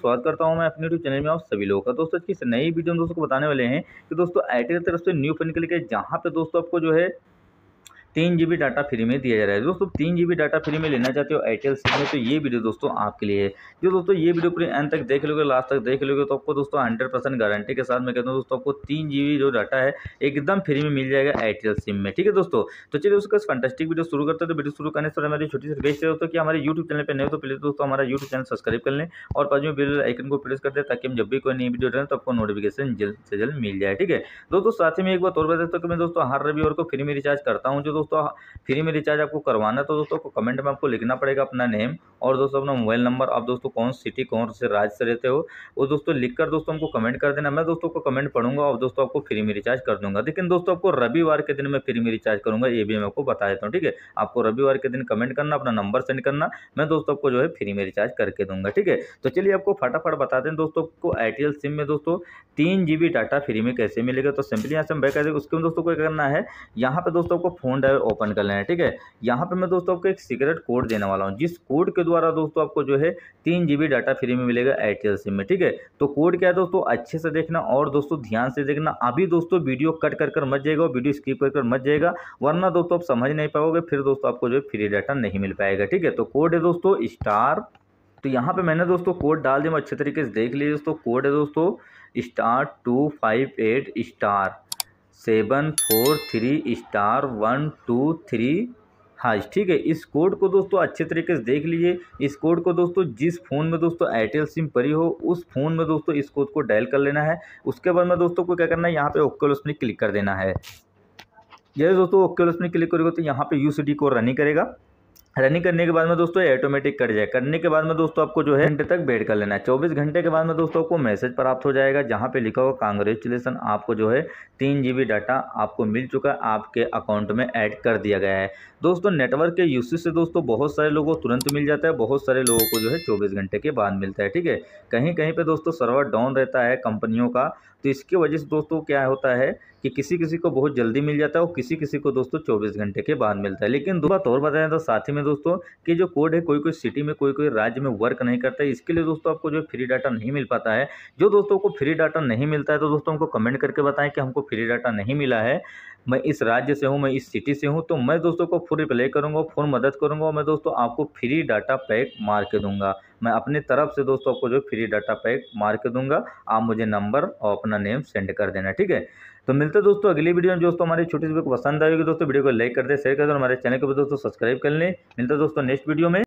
स्वागत करता हूं मैं अपने यूट्यूब चैनल में आप सभी लोगों का दोस्तों की इस नई वीडियो में दोस्तों को बताने वाले हैं कि दोस्तों आई एयरटेल तरफ से न्यू फोन निकल के जहां पे दोस्तों आपको जो है तीन जी डाटा फ्री में दिया जा रहा है दोस्तों तीन जी डाटा फ्री में लेना चाहते हो एयरटेल सिम में तो ये वीडियो दोस्तों आपके लिए है जो दोस्तों ये वीडियो पूरे एंड तक देख लोगे लास्ट तक देख लोगे तो आपको दोस्तों हंड्रेड परसेंट गारंटी के साथ मैं कहता हूँ दोस्तों आपको तीन जी जो डाटा है एकदम फ्री में मिल जाएगा एयरटेल सिम में ठीक है दोस्तों तो चलिए उसका फंटेस्टिक वीडियो शुरू करते हैं तो वीडियो शुरू करने से हमारी छोटी सी रिक्वेस्ट है दोस्तों कि हमारे यूट्यूब चैनल पर नहीं हो तो प्लीज़ दोस्तों हमारा यूट्यूब चैनल सब्सक्राइब कर लें और बाजू में बिल आइकन को प्रेस कर दे ताकि हम जब भी कोई नई वीडियो डालें तो आपको नोटिफिकेशन जल्द से जल्द मिल जाए ठीक है दोस्तों साथ ही में एक बार और बता सकता तो हूँ कि मैं दोस्तों हर रविवार को फ्री में रिचार्ज करता हूँ जो दोस्तों दोस्तों फ्री में रिचार्ज आपको करवाना तो दोस्तों को कमेंट में आपको लिखना पड़ेगा अपना नेम और दोस्तों अपना मोबाइल नंबर आप दोस्तों कौन सिटी कौन से राज्य से रहते हो वो दोस्तों लिख कर दोस्तों हमको कमेंट कर देना मैं दोस्तों को कमेंट पढ़ूंगा और दोस्तों आपको फ्री में रिचार्ज कर दूंगा लेकिन दोस्तों आपको रविवार के दिन मैं फ्री में रिचार्ज करूंगा ये भी मैं आपको बता देता हूँ ठीक है आपको रविवार के दिन कमेंट करना अपना नंबर सेंड करना मैं दोस्तों आपको जो है फ्री में रिचार्ज करके दूंगा ठीक है तो चलिए आपको फटाफट बता दें दोस्तों को एयरटेल सिम में दोस्तों तीन डाटा फ्री में कैसे मिलेगा तो सिंपली यहाँ से हम बैक कर जाएगा उसके में दोस्तों को करना है यहाँ पर दोस्तों को फोन फोल्डर ओपन कर लेना है ठीक है यहाँ पे मैं दोस्तों आपको एक सीक्रेट कोड देने वाला हूँ जिस कोड के द्वारा दोस्तों आपको जो है तीन जी डाटा फ्री में मिलेगा एयरटेल सिम में ठीक है तो कोड क्या है दोस्तों अच्छे से देखना और दोस्तों ध्यान से देखना अभी दोस्तों वीडियो कट कर कर मत जाएगा वीडियो स्किप कर कर मत जाएगा वरना दोस्तों आप समझ नहीं पाओगे फिर दोस्तों आपको जो है फ्री डाटा नहीं मिल पाएगा ठीक है तो कोड है दोस्तों स्टार तो यहाँ पर मैंने दोस्तों कोड डाल दिया अच्छे तरीके से देख लीजिए दोस्तों कोड है दोस्तों star two five eight star seven four three star one two three हाँ ठीक है इस कोड को दोस्तों अच्छे तरीके से देख लीजिए इस कोड को दोस्तों जिस फ़ोन में दोस्तों एयरटेल सिम परी हो उस फ़ोन में दोस्तों इस कोड को डायल कर लेना है उसके बाद में दोस्तों को क्या करना है यहाँ पे ओके उसमें क्लिक कर देना है जैसे दोस्तों ओके उसमें क्लिक करोगे तो यहाँ पे U C D code running करेगा रनिंग करने के बाद में दोस्तों ऑटोमेटिक कट जाए करने के बाद में दोस्तों आपको जो है घंटे तक वेट कर लेना है चौबीस घंटे के बाद में दोस्तों आपको मैसेज प्राप्त हो जाएगा जहाँ पे लिखा होगा कांग्रेचुलेसन आपको जो है तीन जी डाटा आपको मिल चुका है आपके अकाउंट में ऐड कर दिया गया है दोस्तों नेटवर्क के यूसेज से दोस्तों बहुत सारे लोगों को तुरंत मिल जाता है बहुत सारे लोगों को जो है चौबीस घंटे के बाद मिलता है ठीक है कहीं कहीं पर दोस्तों सर्वर डाउन रहता है कंपनियों का तो इसकी वजह से दोस्तों क्या होता है कि किसी किसी को बहुत जल्दी मिल जाता है और किसी किसी को दोस्तों चौबीस घंटे के बाद मिलता है लेकिन दो बात और बताएं तो साथ ही में दोस्तों कि जो कोड है कोई कोई सिटी में कोई कोई राज्य में वर्क नहीं करता है इसके लिए दोस्तों आपको जो फ्री डाटा नहीं मिल पाता है जो दोस्तों को फ्री डाटा नहीं मिलता है तो दोस्तों हमको कमेंट करके बताएं कि हमको फ्री डाटा नहीं मिला है मैं इस राज्य से हूँ मैं इस सिटी से हूँ तो मैं दोस्तों को फुल रिप्लाई करूँगा फुल मदद करूँगा और मैं दोस्तों आपको फ्री डाटा पैक मार के दूँगा मैं अपनी तरफ से दोस्तों आपको जो फ्री डाटा पैक मार के दूँगा आप मुझे नंबर और अपना नेम सेंड कर देना ठीक है तो मिलते दोस्तों अगली वीडियो में दोस्तों हमारी छोटी सी वीडियो को पसंद आएगी दोस्तों वीडियो को लाइक कर दे शेयर कर और हमारे चैनल को भी दोस्तों सब्सक्राइब कर लें मिलते दोस्तों नेक्स्ट वीडियो में